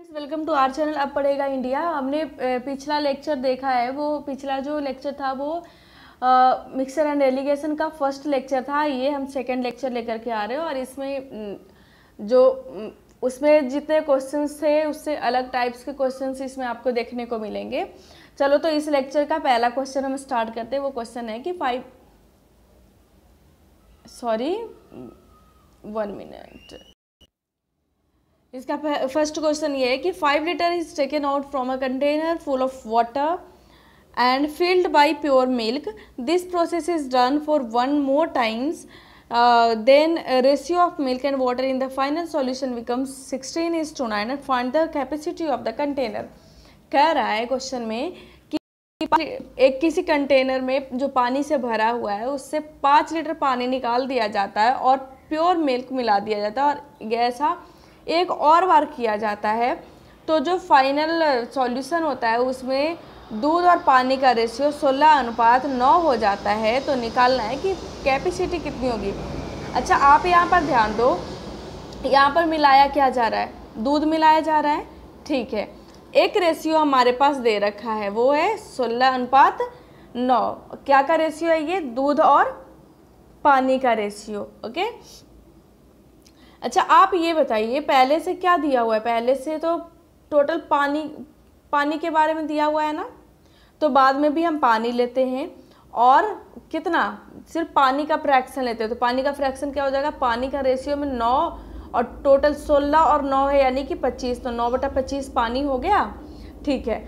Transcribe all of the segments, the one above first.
Friends welcome to our channel अब पढ़ेगा India हमने पिछला लेक्चर देखा है वो पिछला जो लेक्चर था वो मिक्सर एंड एलिगेशन का फर्स्ट लेक्चर था ये हम सेकंड लेक्चर लेकर के आ रहे हैं और इसमें जो उसमें जितने क्वेश्चंस थे उससे अलग टाइप्स के क्वेश्चंस इसमें आपको देखने को मिलेंगे चलो तो इस लेक्चर का पहला क्वेश्चन हम स्टार्ट करते हैं वो क्वेश्चन है कि फाइव सॉरी वन मिनट इसका फर्स्ट क्वेश्चन ये है कि five litre is taken out from a container full of water and filled by pure milk this process is done for one more times then ratio of milk and water in the final solution becomes sixteen is to nine and find the capacity of the container कह रहा है question में कि एक किसी container में जो पानी से भरा हुआ है उससे पाँच लीटर पानी निकाल दिया जाता है और प्योर मिल्क मिला दिया जाता है और ऐसा एक और बार किया जाता है तो जो फाइनल सॉल्यूशन होता है उसमें दूध और पानी का रेशियो 16 अनुपात 9 हो जाता है तो निकालना है कि कैपेसिटी कितनी होगी अच्छा आप यहाँ पर ध्यान दो यहाँ पर मिलाया क्या जा रहा है दूध मिलाया जा रहा है ठीक है एक रेशियो हमारे पास दे रखा है वो है 16 अनुपात 9 क्या का रेशियो है ये दूध और पानी का रेशियो ओके अच्छा आप ये बताइए पहले से क्या दिया हुआ है पहले से तो टोटल पानी पानी के बारे में दिया हुआ है ना तो बाद में भी हम पानी लेते हैं और कितना सिर्फ पानी का फ्रैक्शन लेते हैं तो पानी का फ्रैक्शन क्या हो जाएगा पानी का रेशियो में नौ और टोटल सोलह और नौ है यानी कि पच्चीस तो नौ बटा पच्चीस पानी हो गया ठीक है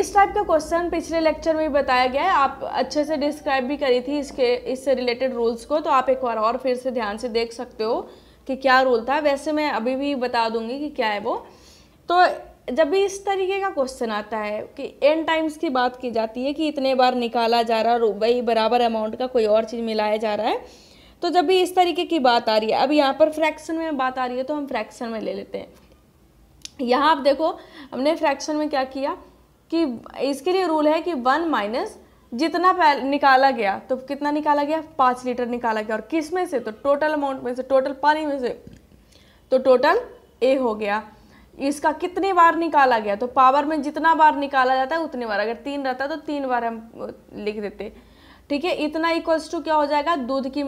इस टाइप का क्वेश्चन पिछले लेक्चर में बताया गया है आप अच्छे से डिस्क्राइब भी करी थी इसके इससे रिलेटेड रूल्स को तो आप एक बार और फिर से ध्यान से देख सकते हो कि क्या रोल था वैसे मैं अभी भी बता दूंगी कि क्या है वो तो जब भी इस तरीके का क्वेश्चन आता है कि एन टाइम्स की बात की जाती है कि इतने बार निकाला जा रहा वही बराबर अमाउंट का कोई और चीज़ मिलाया जा रहा है तो जब भी इस तरीके की बात आ रही है अब यहाँ पर फ्रैक्शन में बात आ रही है तो हम फ्रैक्शन में ले लेते हैं यहाँ आप देखो हमने फ्रैक्शन में क्या किया कि इसके लिए रूल है कि वन माइनस जितना निकाला गया तो कितना निकाला गया पाँच लीटर निकाला गया और किस में से तो टोटल अमाउंट में से टोटल पानी में से तो टोटल ए हो गया इसका कितनी बार निकाला गया तो पावर में जितना बार निकाला जाता है उतनी बार अगर तीन रहता है तो तीन बार हम लिख देते ठीक है इतना इक्वल्स टू क्या हो जाएगा दूध की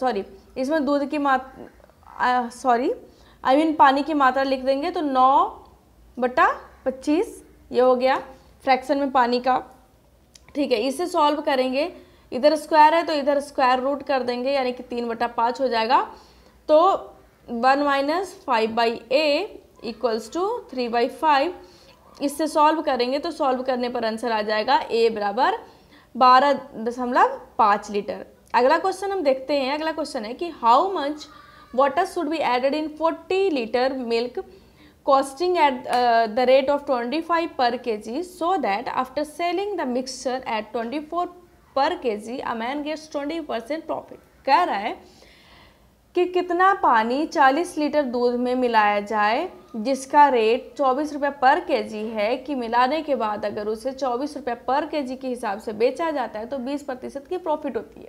सॉरी इसमें दूध की मात सॉरी आई मीन पानी की मात्रा लिख देंगे तो नौ बटा पच्चीस ये हो गया फ्रैक्शन में पानी का ठीक है इसे सॉल्व करेंगे इधर स्क्वायर है तो इधर स्क्वायर रूट कर देंगे यानी कि तीन बटा पाँच हो जाएगा तो one minus five by A equals to three by five इससे सॉल्व करेंगे तो सॉल्व करने पर आंसर आ जाएगा ए बराबर बारह दशमलव पाँच लीटर अगला क्वेश्चन हम देखते हैं अगला क्वेश्चन है कि how much water should be added in forty litre milk costing at uh, the rate of 25 per kg so that after selling the mixture at 24 per kg a man gets 20 percent profit कह रहा है कि कितना पानी 40 litre दूध में मिलाया जाए जिसका रेट चौबीस रुपये पर जी है कि मिलाने के बाद अगर उसे चौबीस रुपये पर जी के हिसाब से बेचा जाता है तो 20 प्रतिशत की प्रॉफिट होती है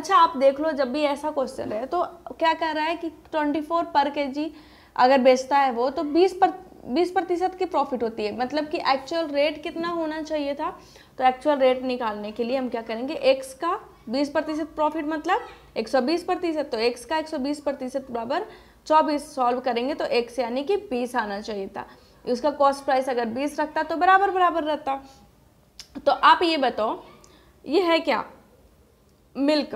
अच्छा आप देख लो जब भी ऐसा क्वेश्चन है तो क्या कह रहा है कि 24 पर के जी अगर बेचता है वो तो बीस पर बीस प्रतिशत की प्रॉफिट होती है मतलब कि एक्चुअल रेट कितना होना चाहिए था तो एक्चुअल रेट निकालने के लिए हम क्या करेंगे एक्स का बीस प्रतिशत प्रॉफिट मतलब एक सौ बीस प्रतिशत तो एक्स का एक सौ बीस प्रतिशत बराबर चौबीस सॉल्व करेंगे तो एक्स यानी कि बीस आना चाहिए था उसका कॉस्ट प्राइस अगर बीस रखता तो बराबर बराबर रहता तो आप ये बताओ ये है क्या मिल्क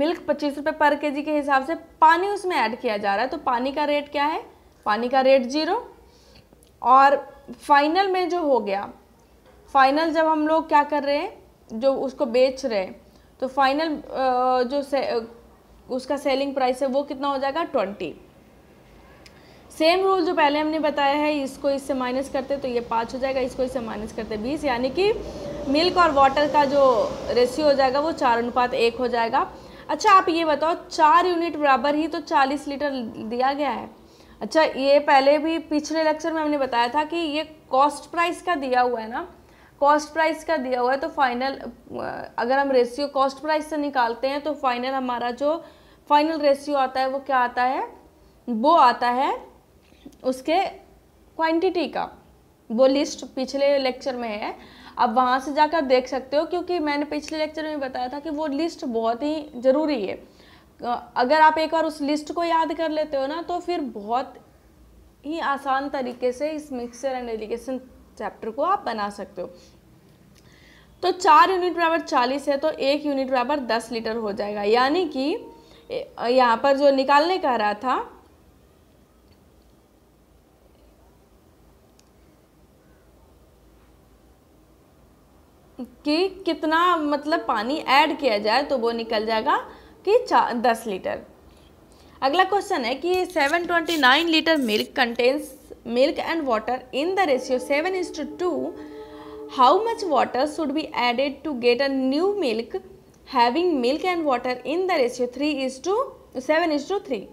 मिल्क पच्चीस रुपये पर के जी के हिसाब से पानी उसमें ऐड किया जा रहा है तो पानी का रेट क्या है पानी का रेट जीरो और फाइनल में जो हो गया फाइनल जब हम लोग क्या कर रहे हैं जो उसको बेच रहे हैं तो फाइनल जो से, उसका सेलिंग प्राइस है वो कितना हो जाएगा ट्वेंटी सेम रूल जो पहले हमने बताया है इसको इससे माइनस करते तो ये पाँच हो जाएगा इसको इससे माइनस करते बीस यानी कि मिल्क और वाटर का जो रेशियो हो जाएगा वो चार अनुपात एक हो जाएगा अच्छा आप ये बताओ चार यूनिट बराबर ही तो चालीस लीटर दिया गया है अच्छा ये पहले भी पिछले लेक्चर में हमने बताया था कि ये कॉस्ट प्राइस का दिया हुआ है ना कॉस्ट प्राइस का दिया हुआ है तो फाइनल अगर हम रेशियो कॉस्ट प्राइस से निकालते हैं तो फाइनल हमारा जो फाइनल रेशियो आता है वो क्या आता है वो आता है उसके क्वांटिटी का वो लिस्ट पिछले लेक्चर में है आप वहाँ से जाकर देख सकते हो क्योंकि मैंने पिछले लेक्चर में बताया था कि वो लिस्ट बहुत ही ज़रूरी है अगर आप एक बार उस लिस्ट को याद कर लेते हो ना तो फिर बहुत ही आसान तरीके से इस मिक्सर एंड एलिगेशन चैप्टर को आप बना सकते हो तो चार यूनिट बराबर चालीस है तो एक यूनिट बराबर दस लीटर हो जाएगा यानी कि यहाँ पर जो निकालने कह रहा था कि कितना मतलब पानी ऐड किया जाए तो वो निकल जाएगा कि दस लीटर अगला क्वेश्चन है कि 729 litre milk contains milk and water in the ratio seven is to to how much water should be added to get a new milk having milk and water in the ratio three is to seven is to three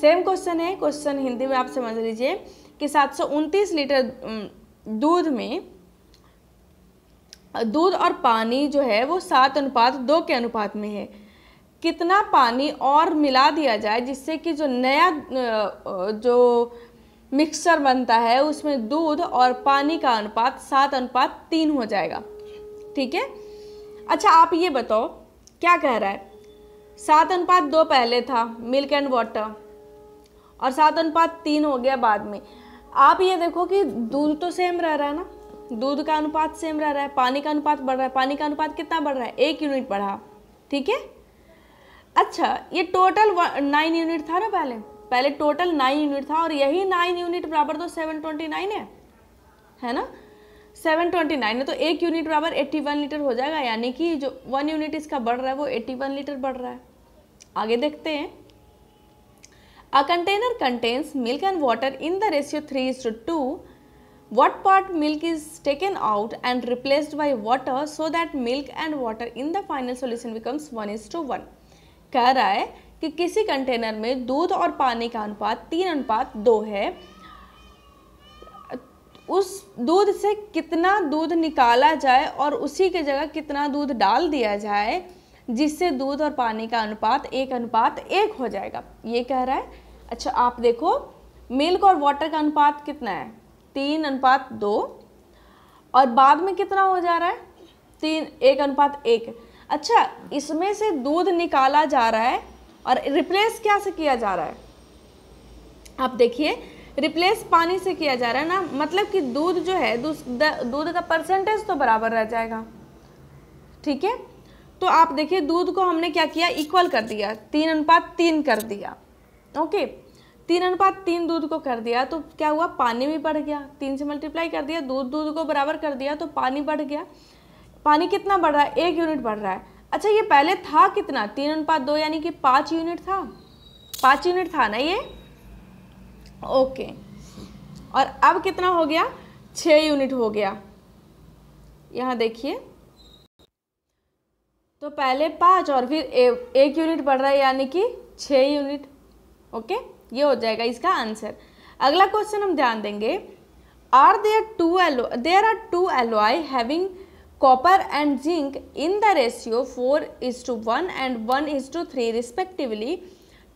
same question है question Hindi में आप समझ लीजिए कि सात litre दूध में दूध और पानी जो है वो सात अनुपात दो के अनुपात में है कितना पानी और मिला दिया जाए जिससे कि जो नया जो मिक्सर बनता है उसमें दूध और पानी का अनुपात सात अनुपात तीन हो जाएगा ठीक है अच्छा आप ये बताओ क्या कह रहा है सात अनुपात दो पहले था मिल्क एंड वाटर और सात अनुपात तीन हो गया बाद में आप ये देखो कि दूध तो सेम रह रहा है ना दूध का अनुपात सेम रह रहा है पानी का अनुपात बढ़ रहा है पानी का अनुपात कितना बढ़ रहा है एक यूनिट बढ़ा ठीक है अच्छा ये टोटल नाइन यूनिट था ना पहले पहले टोटल नाइन यूनिट था और यही नाइन यूनिट बराबर तो सेवन ट्वेंटी नाइन है है ना सेवन ट्वेंटी नाइन है तो एक यूनिट बराबर एट्टी वन लीटर हो जाएगा यानी कि जो वन यूनिट इसका बढ़ रहा है वो एट्टी वन लीटर बढ़ रहा है आगे देखते हैं a container contains milk and water in the ratio three is to two What part milk is taken out and replaced by water so that milk and water in the final solution becomes 1 is to 1. कह रहा है कि किसी container में दूध और पानी का अनुपात तीन अनुपात दो है उस दूध से कितना दूध निकाला जाए और उसी के जगह कितना दूध डाल दिया जाए जिससे दूध और पानी का अनुपात एक अनुपात एक हो जाएगा ये कह रहा है अच्छा आप देखो मिल्क और वाटर का अनुपात कितना है तीन अनुपात दो और बाद में कितना हो जा रहा है तीन एक अनुपात एक अच्छा इसमें से दूध निकाला जा रहा है और रिप्लेस क्या से किया जा रहा है आप देखिए रिप्लेस पानी से किया जा रहा है ना मतलब कि दूध जो है दूध का परसेंटेज तो बराबर रह जाएगा ठीक है तो आप देखिए दूध को हमने क्या किया इक्वल कर दिया तीन अनुपात तीन कर दिया ओके तीन अनुपात तीन दूध को कर दिया तो क्या हुआ पानी भी बढ़ गया तीन से मल्टीप्लाई कर दिया दूध दूध को बराबर कर दिया तो पानी बढ़ गया पानी कितना बढ़ रहा है एक यूनिट बढ़ रहा है अच्छा ये पहले था कितना तीन अनुपात दो यानी कि पाँच यूनिट था पाँच यूनिट था ना ये ओके और अब कितना हो गया छ यूनिट हो गया यहाँ देखिए तो पहले पाँच और फिर ए, एक यूनिट बढ़ रहा है यानी कि छः यूनिट ओके ये हो जाएगा इसका आंसर अगला क्वेश्चन हम ध्यान देंगे are there two alloy there are two alloys having copper and zinc in the ratio four is to one and one is to three respectively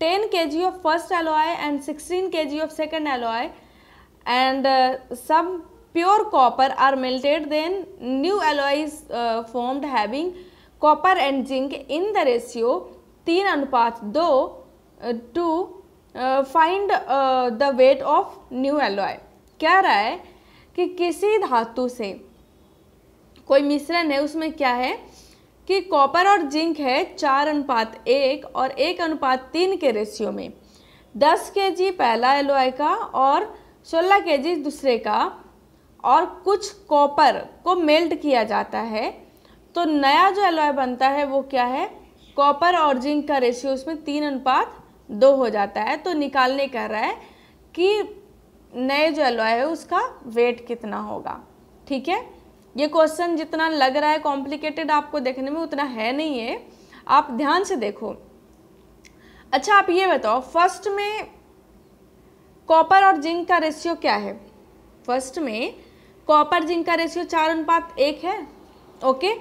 ten K G of first alloy and sixteen K G of second alloy and some pure copper are melted then new alloy is formed having copper and zinc in the ratio तीन अनुपात दो two uh, find the weight of new alloy क्या रहा है कि किसी धातु से कोई मिश्रण है उसमें क्या है कि कॉपर और जिंक है चार अनुपात एक और एक अनुपात तीन के रेशियो में दस के जी पहला एलोए का और सोलह के जी दूसरे का और कुछ कॉपर को मेल्ट किया जाता है तो नया जो एलोय बनता है वो क्या है कॉपर और जिंक का रेशियो उसमें तीन अनुपात दो हो जाता है तो निकालने कह रहा है कि नए जो एलॉय है उसका वेट कितना होगा ठीक है ये क्वेश्चन जितना लग रहा है कॉम्प्लिकेटेड आपको देखने में उतना है नहीं है आप ध्यान से देखो अच्छा आप ये बताओ फर्स्ट में कॉपर और जिंक का रेशियो क्या है फर्स्ट में कॉपर जिंक का रेशियो चार अनुपात एक है ओके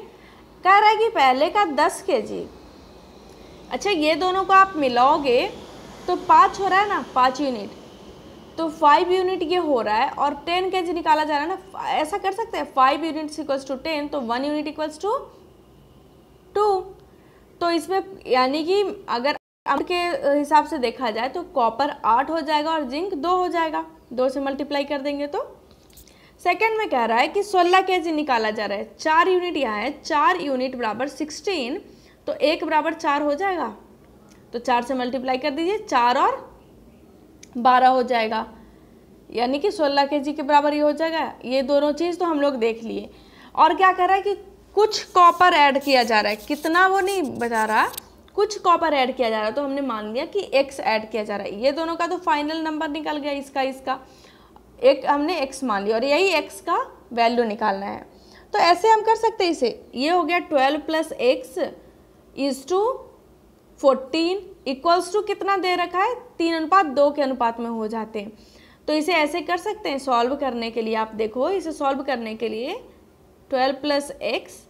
कह रहा है कि पहले का दस के जी अच्छा ये दोनों को आप मिलाओगे तो पाँच हो रहा है ना पाँच यूनिट तो फाइव यूनिट ये हो रहा है और टेन जी निकाला जा रहा है ना ऐसा कर सकते हैं five units equals to ten तो one unit equals to two तो इसमें यानी कि अगर आपके के हिसाब से देखा जाए तो कॉपर आठ हो जाएगा और जिंक दो हो जाएगा दो से मल्टीप्लाई कर देंगे तो सेकंड में कह रहा है कि सोलह के निकाला जा रहा है चार यूनिट यहाँ है चार यूनिट बराबर सिक्सटीन तो एक बराबर चार हो जाएगा तो चार से मल्टीप्लाई कर दीजिए चार और बारह हो जाएगा यानी कि सोलह के जी के बराबर ये हो जाएगा ये दोनों चीज़ तो हम लोग देख लिए और क्या कर रहा है कि कुछ कॉपर ऐड किया जा रहा है कितना वो नहीं बता रहा कुछ कॉपर ऐड किया जा रहा है तो हमने मान लिया कि एक्स ऐड किया जा रहा है ये दोनों का तो फाइनल नंबर निकल गया इसका इसका एक हमने एक्स मान लिया और यही एक्स का वैल्यू निकालना है तो ऐसे हम कर सकते हैं इसे ये हो गया twelve plus x is to fourteen equals to कितना दे रखा है तीन अनुपात दो के अनुपात में हो जाते हैं तो इसे ऐसे कर सकते हैं सॉल्व करने के लिए आप देखो इसे सॉल्व करने के लिए twelve plus x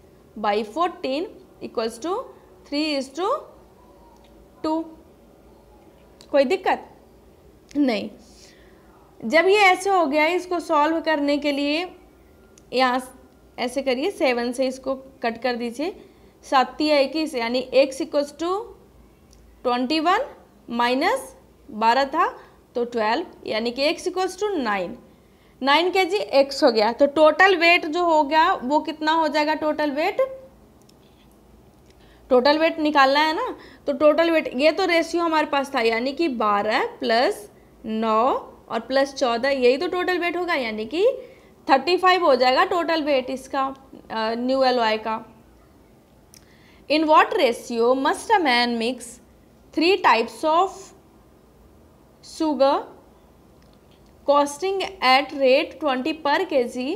by fourteen equals to three is to two कोई दिक्कत नहीं जब ये ऐसे हो गया इसको सॉल्व करने के लिए यहाँ ऐसे करिए सेवन से इसको कट कर दीजिए साथी है इक्कीस यानी x equals to twenty one minus बारह था तो ट्वेल्व यानी कि x equals to nine nine K G x हो गया तो टोटल वेट जो हो गया वो कितना हो जाएगा टोटल वेट टोटल वेट निकालना है ना तो टोटल वेट ये तो रेशियो हमारे पास था यानी कि बारह प्लस नौ और प्लस चौदह यही तो टोटल वेट होगा यानी कि थर्टी फाइव हो जाएगा टोटल वेट इसका न्यू एल का in what ratio must a man mix three types of sugar costing at rate twenty per K ji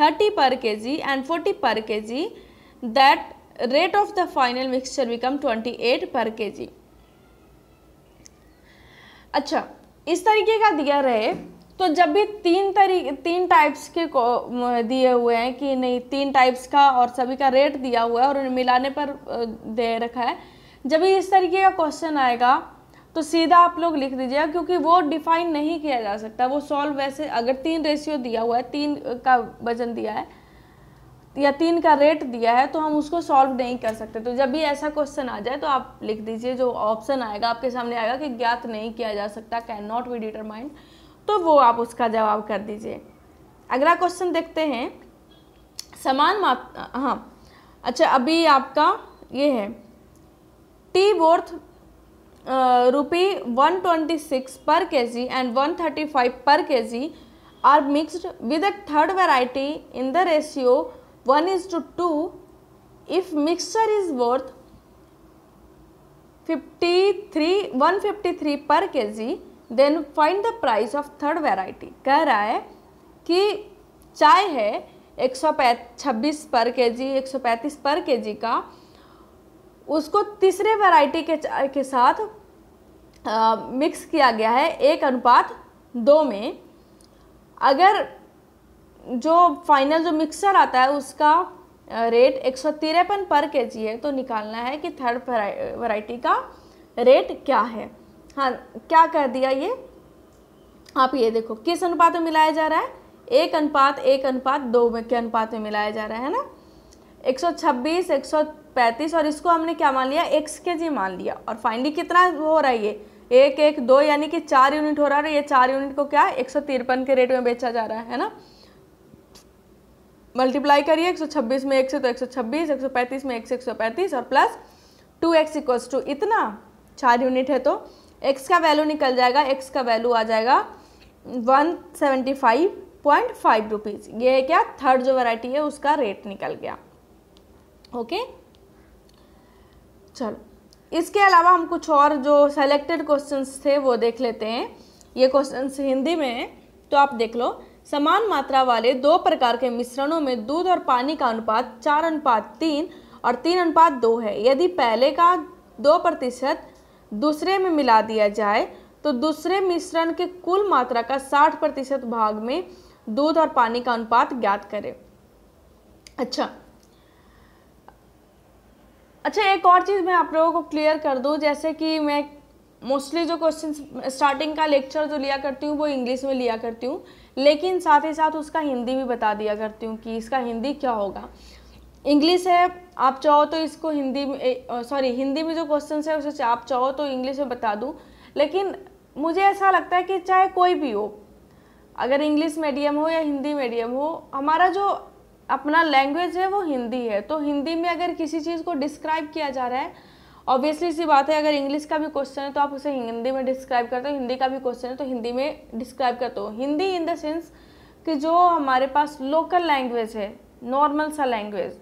thirty पर K G and forty per K G that rate of the final mixture become twenty eight per K जी अच्छा इस तरीके का दिया रहे तो जब भी तीन तरी तीन टाइप्स के दिए हुए हैं कि नहीं तीन टाइप्स का और सभी का रेट दिया हुआ है और उन्हें मिलाने पर दे रखा है जब भी इस तरीके का क्वेश्चन आएगा तो सीधा आप लोग लिख दीजिएगा क्योंकि वो डिफाइन नहीं किया जा सकता वो सॉल्व वैसे अगर तीन रेशियो दिया हुआ है तीन का वजन दिया है या तीन का रेट दिया है तो हम उसको सॉल्व नहीं कर सकते तो जब भी ऐसा क्वेश्चन आ जाए तो आप लिख दीजिए जो ऑप्शन आएगा आपके सामने आएगा कि ज्ञात नहीं किया जा सकता कैन नॉट बी डिटरमाइंड तो वो आप उसका जवाब कर दीजिए अगला क्वेश्चन देखते हैं समान मात्रा हाँ अच्छा अभी आपका ये है tea worth rupee one twenty six per K G and one thirty five per K G are mixed with a third variety in the ratio one is to two if mixture is worth fifty three one fifty three per K G then find the price of third variety कह रहा है कि चाय है एक सौ छब्बीस पर के जी एक सौ पैंतीस पर के जी का उसको तीसरे वेराइटी के चाय के साथ आ, मिक्स किया गया है एक अनुपात दो में अगर जो फाइनल जो मिक्सर आता है उसका रेट एक सौ तिरपन पर के जी है तो निकालना है कि थर्ड वैरायटी का रेट क्या है हाँ क्या कर दिया ये आप ये देखो किस अनुपात में मिलाया जा रहा है एक अनुपात एक अनुपात दो में के अनुपात में मिलाया जा रहा है ना 126 135 और इसको हमने क्या मान लिया एक्स के जी मान लिया और फाइनली कितना हो रहा है ये एक एक दो यानी कि चार यूनिट हो रहा है ये चार यूनिट को क्या एक के रेट में बेचा जा रहा है ना मल्टीप्लाई करिए 126 में एक से तो 126 135 में एक से एक और plus two x equals to इतना चार यूनिट है तो एक्स का वैल्यू निकल जाएगा एक्स का वैल्यू आ जाएगा one seventy five point five rupees ये क्या थर्ड जो वैरायटी है उसका रेट निकल गया ओके चलो इसके अलावा हम कुछ और जो सेलेक्टेड क्वेश्चंस थे वो देख लेते हैं ये क्वेश्चंस हिंदी में हैं तो आप देख लो समान मात्रा वाले दो प्रकार के मिश्रणों में दूध और पानी का अनुपात चार अनुपात तीन और तीन अनुपात दो है यदि पहले का दो प्रतिशत दूसरे में मिला दिया जाए तो दूसरे मिश्रण के कुल मात्रा का 60 प्रतिशत भाग में दूध और पानी का अनुपात ज्ञात करें अच्छा अच्छा एक और चीज़ मैं आप लोगों को क्लियर कर दूँ जैसे कि मैं मोस्टली जो क्वेश्चन स्टार्टिंग का लेक्चर जो लिया करती हूँ वो इंग्लिश में लिया करती हूँ लेकिन साथ ही साथ उसका हिंदी भी बता दिया करती हूँ कि इसका हिंदी क्या होगा इंग्लिश है आप चाहो तो इसको हिंदी में सॉरी हिंदी में जो क्वेश्चन है उसे आप चाहो तो इंग्लिश में बता दूँ लेकिन मुझे ऐसा लगता है कि चाहे कोई भी हो अगर इंग्लिश मीडियम हो या हिंदी मीडियम हो हमारा जो अपना लैंग्वेज है वो हिंदी है तो हिंदी में अगर किसी चीज़ को डिस्क्राइब किया जा रहा है ऑब्वियसली सी बात है अगर इंग्लिश का भी क्वेश्चन है तो आप उसे हिंदी में डिस्क्राइब करते हो हिंदी का भी क्वेश्चन है तो हिंदी में डिस्क्राइब करते हो हिंदी इन द सेंस कि जो हमारे पास लोकल लैंग्वेज है नॉर्मल सा लैंग्वेज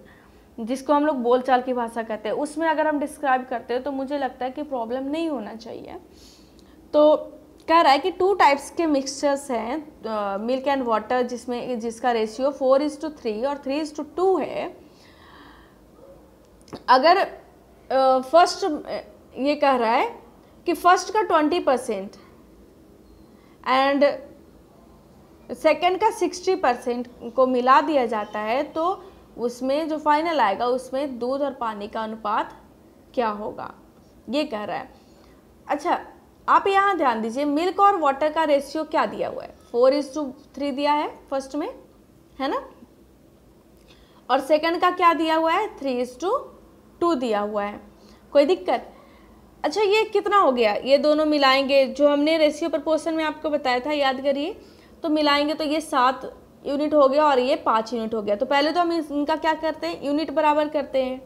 जिसको हम लोग बोलचाल की भाषा कहते हैं उसमें अगर हम डिस्क्राइब करते हैं तो मुझे लगता है कि प्रॉब्लम नहीं होना चाहिए तो कह रहा है कि टू टाइप्स के मिक्सचर्स हैं मिल्क एंड वाटर जिसमें जिसका ratio four is to three और थ्री इज टू टू है अगर फर्स्ट uh, ये कह रहा है कि फर्स्ट का ट्वेंटी परसेंट एंड सेकेंड का सिक्सटी परसेंट को मिला दिया जाता है तो उसमें जो फाइनल आएगा उसमें दूध और पानी का अनुपात क्या होगा ये कह रहा है अच्छा आप यहाँ ध्यान दीजिए मिल्क और वाटर का रेशियो क्या दिया हुआ है फोर इज टू थ्री दिया है फर्स्ट में है ना और सेकंड का क्या दिया हुआ है थ्री इज टू टू दिया हुआ है कोई दिक्कत अच्छा ये कितना हो गया ये दोनों मिलाएंगे जो हमने रेशियो प्रपोर्सन में आपको बताया था याद करिए तो मिलाएंगे तो ये सात यूनिट हो गया और ये पाँच यूनिट हो गया तो पहले तो हम इनका क्या करते हैं यूनिट बराबर करते हैं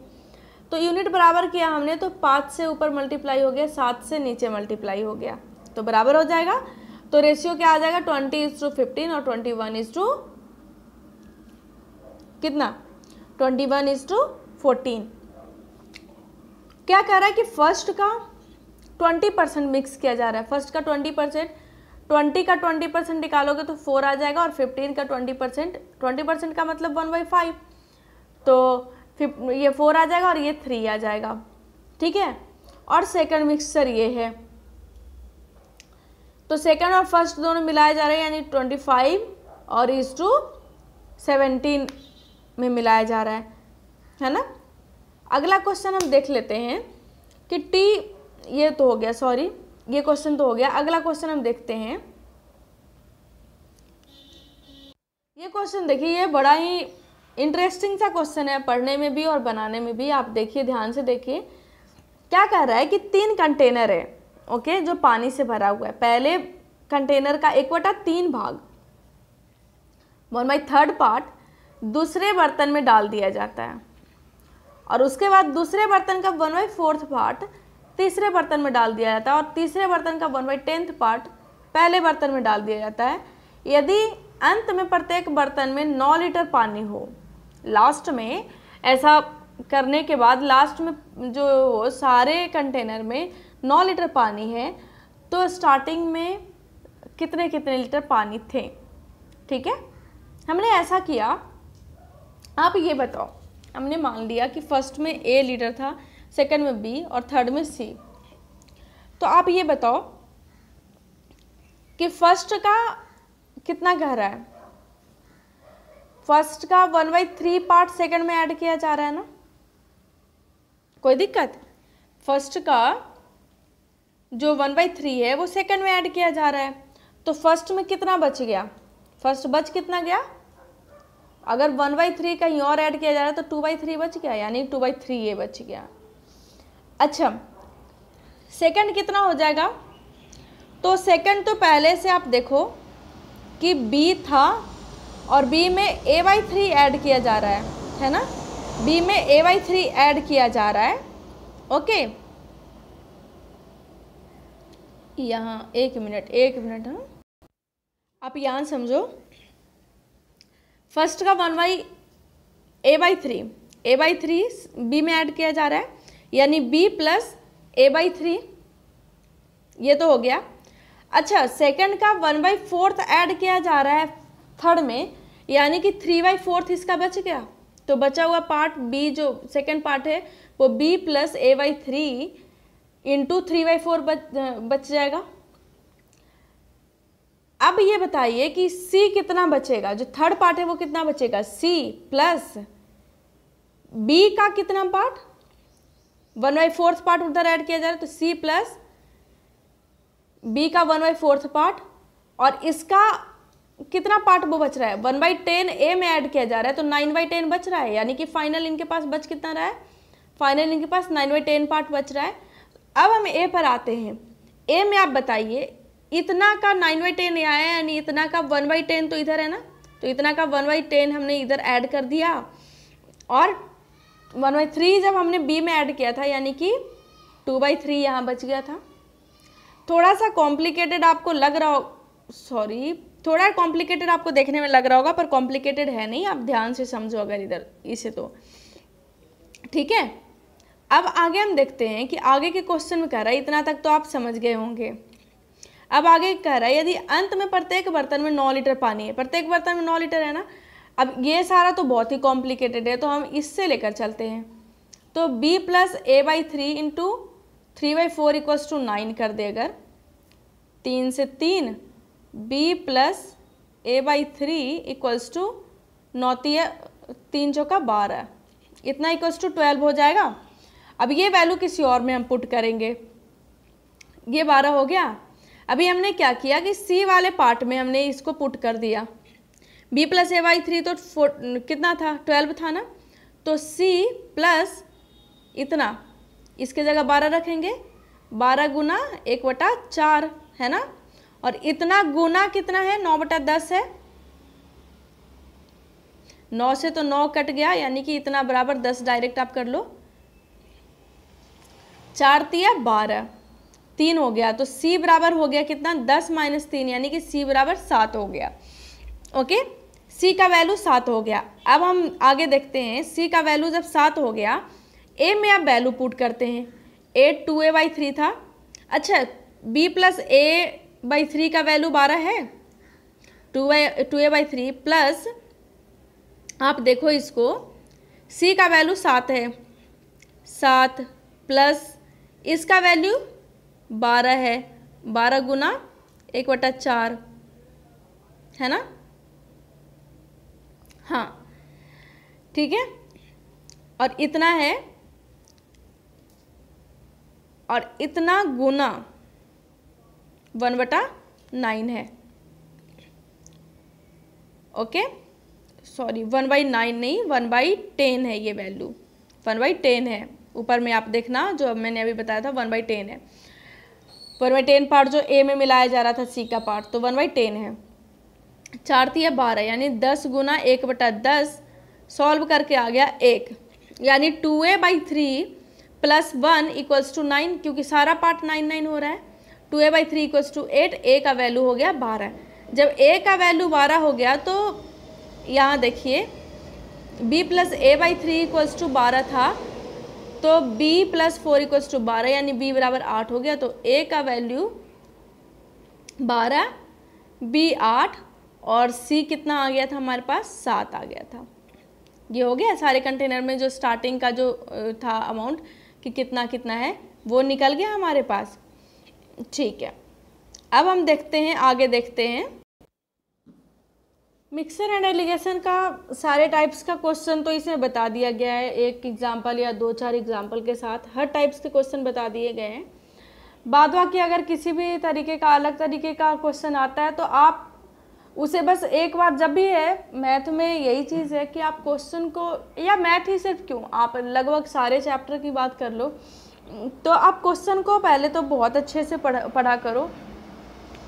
तो यूनिट बराबर किया हमने तो पाँच से ऊपर मल्टीप्लाई हो गया सात से नीचे मल्टीप्लाई हो गया तो बराबर हो जाएगा तो रेशियो क्या आ जाएगा ट्वेंटी इज टू फिफ्टीन और ट्वेंटी वन इज टू कितना twenty one is to fourteen क्या कह रहा है कि फर्स्ट का ट्वेंटी परसेंट मिक्स किया जा रहा है फर्स्ट का ट्वेंटी परसेंट ट्वेंटी का ट्वेंटी परसेंट निकालोगे तो फोर आ जाएगा और फिफ्टीन का ट्वेंटी परसेंट ट्वेंटी परसेंट का मतलब वन बाई फाइव तो ये फोर आ जाएगा और ये थ्री आ जाएगा ठीक है और सेकंड मिक्सचर ये है तो सेकंड और फर्स्ट दोनों मिलाए जा रहे हैं यानी ट्वेंटी फाइव और इस टू सेवेंटीन में मिलाया जा रहा है है ना अगला क्वेश्चन हम देख लेते हैं कि टी ये तो हो गया सॉरी ये क्वेश्चन तो हो गया अगला क्वेश्चन हम देखते हैं ये क्वेश्चन देखिए ये बड़ा ही इंटरेस्टिंग सा क्वेश्चन है पढ़ने में भी और बनाने में भी आप देखिए ध्यान से देखिए क्या कह रहा है कि तीन कंटेनर है ओके जो पानी से भरा हुआ है पहले कंटेनर का एक वटा तीन भाग वन बाई थर्ड पार्ट दूसरे बर्तन में डाल दिया जाता है और उसके बाद दूसरे बर्तन का वन बाई फोर्थ पार्ट तीसरे बर्तन में डाल दिया जाता है और तीसरे बर्तन का वन बाई टेंथ पार्ट पहले बर्तन में डाल दिया जाता है यदि अंत में प्रत्येक बर्तन में नौ लीटर पानी हो लास्ट में ऐसा करने के बाद लास्ट में जो सारे कंटेनर में नौ लीटर पानी है तो स्टार्टिंग में कितने कितने लीटर पानी थे ठीक है हमने ऐसा किया आप ये बताओ हमने मान लिया कि फर्स्ट में ए लीटर था सेकंड में बी और थर्ड में सी तो आप ये बताओ कि फर्स्ट का कितना गहरा है फर्स्ट का one by three part second में ऐड किया जा रहा है ना कोई दिक्कत फर्स्ट का जो वन बाई थ्री है वो सेकंड में ऐड किया जा रहा है तो फर्स्ट में कितना बच गया फर्स्ट बच कितना गया अगर वन बाई थ्री कहीं और ऐड किया जा रहा है तो टू बाई थ्री बच गया यानी टू बाई थ्री ये बच गया अच्छा सेकंड कितना हो जाएगा तो सेकंड तो पहले से आप देखो कि बी था और बी में ए वाई थ्री ऐड किया जा रहा है है ना बी में ए वाई थ्री ऐड किया जा रहा है ओके यहाँ एक मिनट एक मिनट हाँ आप यहाँ समझो फर्स्ट का one by A by three A by three B में ऐड किया जा रहा है यानी B plus A by three ये तो हो गया अच्छा सेकंड का वन बाई फोर्थ ऐड किया जा रहा है थर्ड में यानी कि थ्री बाई फोर्थ इसका बच गया तो बचा हुआ पार्ट बी जो सेकंड पार्ट है वो B plus A by three into three by four बच जाएगा अब ये बताइए कि सी कितना बचेगा जो थर्ड पार्ट है वो कितना बचेगा सी प्लस बी का कितना part one by fourth part उधर ऐड किया जा रहा है तो सी प्लस बी का वन बाई फोर्थ पार्ट और इसका कितना पार्ट वो बच रहा है वन बाई टेन ए में ऐड किया जा रहा है तो नाइन बाई टेन बच रहा है यानी कि फाइनल इनके पास बच कितना रहा है फाइनल इनके पास नाइन बाई टेन पार्ट बच रहा है अब हम ए पर आते हैं ए में आप बताइए इतना का नाइन बाई टेन आया है यानी इतना का वन बाई टेन तो इधर है ना तो इतना का वन बाई टेन हमने इधर ऐड कर दिया और वन बाई थ्री जब हमने बी में ऐड किया था यानी कि टू बाई थ्री यहाँ बच गया था थोड़ा सा कॉम्प्लिकेटेड आपको लग रहा हो सॉरी थोड़ा कॉम्प्लिकेटेड आपको देखने में लग रहा होगा पर कॉम्प्लिकेटेड है नहीं आप ध्यान से समझो अगर इधर इसे तो ठीक है अब आगे हम देखते हैं कि आगे के क्वेश्चन में कह रहा है इतना तक तो आप समझ गए होंगे अब आगे कह रहा है यदि अंत में प्रत्येक बर्तन में नौ लीटर पानी है प्रत्येक बर्तन में नौ लीटर है ना अब ये सारा तो बहुत ही कॉम्प्लिकेटेड है तो हम इससे लेकर चलते हैं तो b plus A by three into three by four equals to nine कर दे अगर तीन से तीन b plus A by three equals to नौती तीन चौका बारह इतना इक्वल्स टू ट्वेल्व हो जाएगा अब ये वैल्यू किसी और में हम पुट करेंगे ये बारह हो गया अभी हमने क्या किया कि सी वाले पार्ट में हमने इसको पुट कर दिया B plus A by three तो कितना था ट्वेल्व था ना तो सी प्लस इतना इसके जगह बारह रखेंगे बारह गुना एक बटा चार है ना और इतना गुना कितना है नौ बटा दस है नौ से तो नौ कट गया यानी कि इतना बराबर दस डायरेक्ट आप कर लो चार तिया बारह तीन हो गया तो सी बराबर हो गया कितना दस माइनस तीन यानी कि सी बराबर सात हो गया ओके सी का वैल्यू सात हो गया अब हम आगे देखते हैं सी का वैल्यू जब सात हो गया ए में आप वैल्यू पुट करते हैं A two A by three था अच्छा B plus A by three का वैल्यू बारह है two by two A by three plus आप देखो इसको सी का वैल्यू सात है सात प्लस इसका वैल्यू बारह है बारह गुना एक वटा चार है ना हाँ ठीक है और इतना है और इतना गुना वन बटा नाइन है okay sorry one by nine नहीं वन बाई टेन है ये वैल्यू वन बाई टेन है ऊपर में आप देखना जो मैंने अभी बताया था वन बाई टेन है वन बाई टेन पार्ट जो ए में मिलाया जा रहा था सी का पार्ट तो वन बाई टेन है चार या बारह यानी दस गुना एक बटा दस सॉल्व करके आ गया एक यानी two A by three plus one equals to nine क्योंकि सारा पार्ट नाइन नाइन हो रहा है two A by three equals to eight A का वैल्यू हो गया बारह जब ए का वैल्यू बारह हो गया तो यहाँ देखिए B plus A by three equals to बारह था तो B plus four equals to बारह यानी बी बराबर आठ हो गया तो ए का वैल्यू बारह बी आठ और सी कितना आ गया था हमारे पास सात आ गया था ये हो गया सारे कंटेनर में जो स्टार्टिंग का जो था अमाउंट कि कितना कितना है वो निकल गया हमारे पास ठीक है अब हम देखते हैं आगे देखते हैं मिक्सर एंड एलिगेशन का सारे टाइप्स का क्वेश्चन तो इसमें बता दिया गया है एक एग्जांपल या दो चार एग्जांपल के साथ हर टाइप्स के क्वेश्चन बता दिए गए हैं बाद बाकी अगर किसी भी तरीके का अलग तरीके का क्वेश्चन आता है तो आप उसे बस एक बार जब भी है मैथ में यही चीज़ है कि आप क्वेश्चन को या मैथ ही सिर्फ क्यों आप लगभग सारे चैप्टर की बात कर लो तो आप क्वेश्चन को पहले तो बहुत अच्छे से पढ़ा पढ़ा करो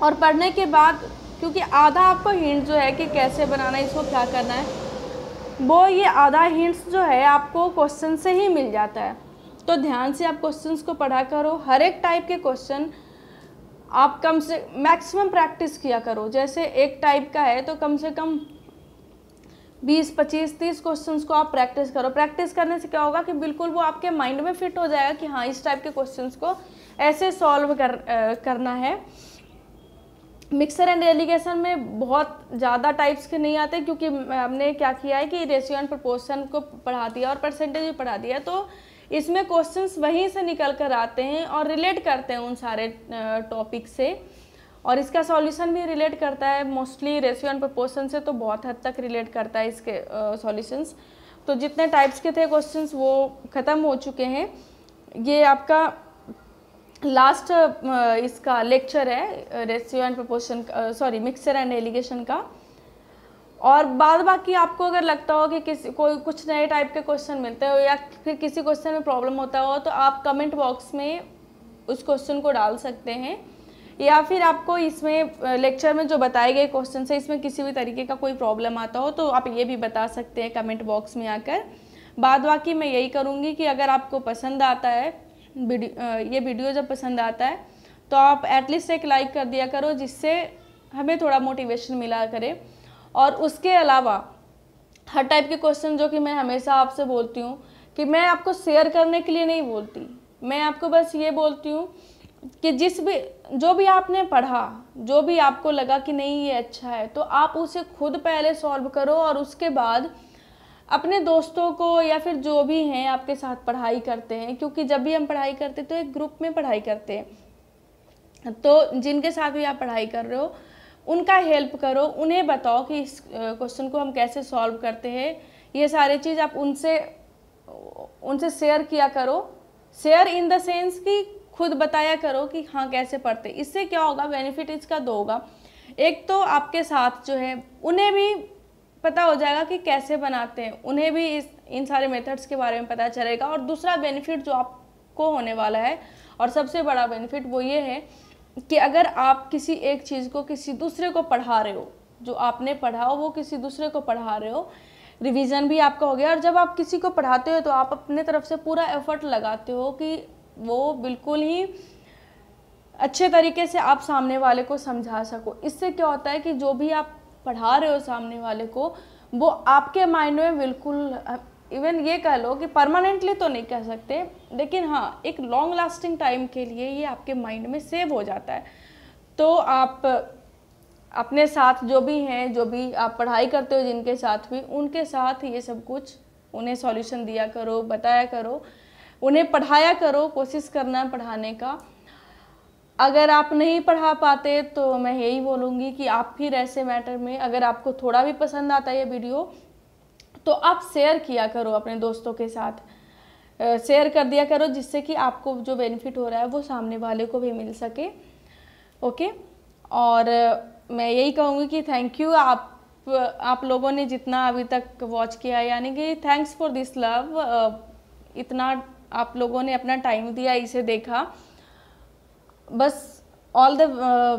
और पढ़ने के बाद क्योंकि आधा आपको हिंट जो है कि कैसे बनाना है इसको क्या करना है वो ये आधा हिंट्स जो है आपको क्वेश्चन से ही मिल जाता है तो ध्यान से आप क्वेश्चंस को पढ़ा करो हर एक टाइप के क्वेश्चन आप कम से मैक्सिमम प्रैक्टिस किया करो जैसे एक टाइप का है तो कम से कम 20, 25, 30 क्वेश्चंस को आप प्रैक्टिस करो प्रैक्टिस करने से क्या होगा कि बिल्कुल वो आपके माइंड में फिट हो जाएगा कि हाँ इस टाइप के क्वेश्चंस को ऐसे सॉल्व कर आ, करना है मिक्सर एंड एलिगेशन में बहुत ज़्यादा टाइप्स के नहीं आते क्योंकि हमने क्या किया है कि रेशियो एंड प्रपोर्सन को पढ़ा दिया और परसेंटेज भी पढ़ा दिया तो इसमें क्वेश्चंस वहीं से निकल कर आते हैं और रिलेट करते हैं उन सारे टॉपिक से और इसका सॉल्यूशन भी रिलेट करता है मोस्टली रेशियो एंड प्रपोर्सन से तो बहुत हद तक रिलेट करता है इसके सॉल्यूशंस uh, तो जितने टाइप्स के थे क्वेश्चंस वो ख़त्म हो चुके हैं ये आपका लास्ट uh, इसका लेक्चर है ratio and proportion sorry mixture and alligation का और बाद बाकी आपको अगर लगता हो कि किसी कोई कुछ नए टाइप के क्वेश्चन मिलते हो या फिर किसी क्वेश्चन में प्रॉब्लम होता हो तो आप कमेंट बॉक्स में उस क्वेश्चन को डाल सकते हैं या फिर आपको इसमें लेक्चर में जो बताए गए क्वेश्चन है इसमें किसी भी तरीके का कोई प्रॉब्लम आता हो तो आप ये भी बता सकते हैं कमेंट बॉक्स में आकर बाद बाकी मैं यही करूँगी कि अगर आपको पसंद आता है ये वीडियो जब पसंद आता है तो आप एटलीस्ट एक लाइक कर दिया करो जिससे हमें थोड़ा मोटिवेशन मिला करे और उसके अलावा हर टाइप के क्वेश्चन जो कि मैं हमेशा आपसे बोलती हूँ कि मैं आपको शेयर करने के लिए नहीं बोलती मैं आपको बस ये बोलती हूँ कि जिस भी जो भी आपने पढ़ा जो भी आपको लगा कि नहीं ये अच्छा है तो आप उसे खुद पहले सॉल्व करो और उसके बाद अपने दोस्तों को या फिर जो भी हैं आपके साथ पढ़ाई करते हैं क्योंकि जब भी हम पढ़ाई करते हैं तो एक ग्रुप में पढ़ाई करते हैं तो जिनके साथ भी आप पढ़ाई कर रहे हो उनका हेल्प करो उन्हें बताओ कि इस क्वेश्चन को हम कैसे सॉल्व करते हैं ये सारी चीज़ आप उनसे उनसे शेयर किया करो शेयर इन द सेंस कि खुद बताया करो कि हाँ कैसे पढ़ते इससे क्या होगा बेनिफिट इसका दो होगा एक तो आपके साथ जो है उन्हें भी पता हो जाएगा कि कैसे बनाते हैं उन्हें भी इस इन सारे मेथड्स के बारे में पता चलेगा और दूसरा बेनिफिट जो आपको होने वाला है और सबसे बड़ा बेनिफिट वो ये है कि अगर आप किसी एक चीज़ को किसी दूसरे को पढ़ा रहे हो जो आपने पढ़ा हो वो किसी दूसरे को पढ़ा रहे हो रिवीजन भी आपका हो गया और जब आप किसी को पढ़ाते हो तो आप अपने तरफ से पूरा एफर्ट लगाते हो कि वो बिल्कुल ही अच्छे तरीके से आप सामने वाले को समझा सको इससे क्या होता है कि जो भी आप पढ़ा रहे हो सामने वाले को वो आपके माइंड में बिल्कुल इवन ये कह लो कि परमानेंटली तो नहीं कह सकते लेकिन हाँ एक लॉन्ग लास्टिंग टाइम के लिए ये आपके माइंड में सेव हो जाता है तो आप अपने साथ जो भी हैं जो भी आप पढ़ाई करते हो जिनके साथ भी उनके साथ ये सब कुछ उन्हें सॉल्यूशन दिया करो बताया करो उन्हें पढ़ाया करो कोशिश करना पढ़ाने का अगर आप नहीं पढ़ा पाते तो मैं यही बोलूँगी कि आप फिर ऐसे मैटर में अगर आपको थोड़ा भी पसंद आता है ये वीडियो तो आप शेयर किया करो अपने दोस्तों के साथ शेयर कर दिया करो जिससे कि आपको जो बेनिफिट हो रहा है वो सामने वाले को भी मिल सके ओके और मैं यही कहूँगी कि थैंक यू आप आप लोगों ने जितना अभी तक वॉच किया यानी कि थैंक्स फॉर दिस लव इतना आप लोगों ने अपना टाइम दिया इसे देखा बस all the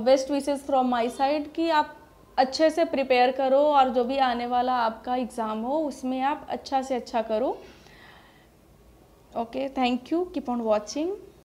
best wishes from my side कि आप अच्छे से प्रिपेयर करो और जो भी आने वाला आपका एग्ज़ाम हो उसमें आप अच्छा से अच्छा करो okay thank you keep on watching